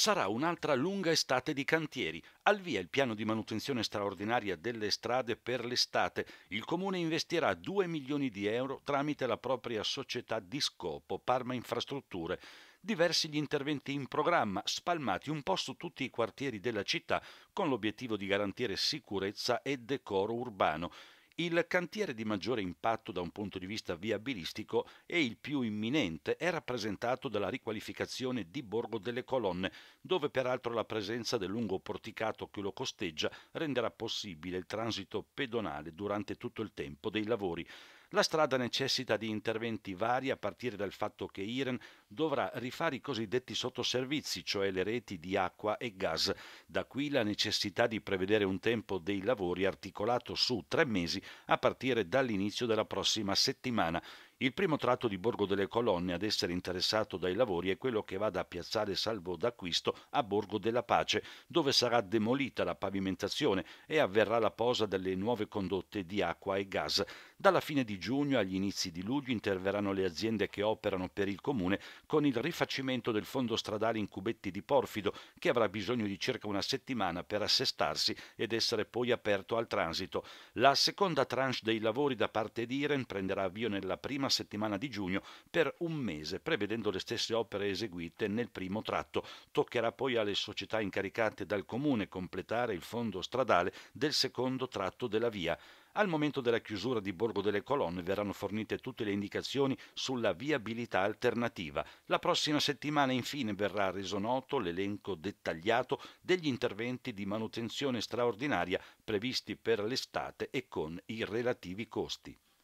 sarà un'altra lunga estate di cantieri. Al via il piano di manutenzione straordinaria delle strade per l'estate. Il comune investirà 2 milioni di euro tramite la propria società di scopo Parma Infrastrutture diversi gli interventi in programma, spalmati un po' su tutti i quartieri della città, con l'obiettivo di garantire sicurezza e decoro urbano. Il cantiere di maggiore impatto da un punto di vista viabilistico e il più imminente è rappresentato dalla riqualificazione di Borgo delle Colonne, dove peraltro la presenza del lungo porticato che lo costeggia renderà possibile il transito pedonale durante tutto il tempo dei lavori. La strada necessita di interventi vari a partire dal fatto che Iren dovrà rifare i cosiddetti sottoservizi, cioè le reti di acqua e gas. Da qui la necessità di prevedere un tempo dei lavori articolato su tre mesi a partire dall'inizio della prossima settimana il primo tratto di Borgo delle Colonne ad essere interessato dai lavori è quello che va da Piazzale Salvo d'Acquisto a Borgo della Pace, dove sarà demolita la pavimentazione e avverrà la posa delle nuove condotte di acqua e gas. Dalla fine di giugno agli inizi di luglio interverranno le aziende che operano per il comune con il rifacimento del fondo stradale in cubetti di porfido che avrà bisogno di circa una settimana per assestarsi ed essere poi aperto al transito. La seconda tranche dei lavori da parte di Iren prenderà avvio nella prima settimana di giugno per un mese, prevedendo le stesse opere eseguite nel primo tratto. Toccherà poi alle società incaricate dal comune completare il fondo stradale del secondo tratto della via. Al momento della chiusura di Borgo delle Colonne verranno fornite tutte le indicazioni sulla viabilità alternativa. La prossima settimana infine verrà reso noto l'elenco dettagliato degli interventi di manutenzione straordinaria previsti per l'estate e con i relativi costi.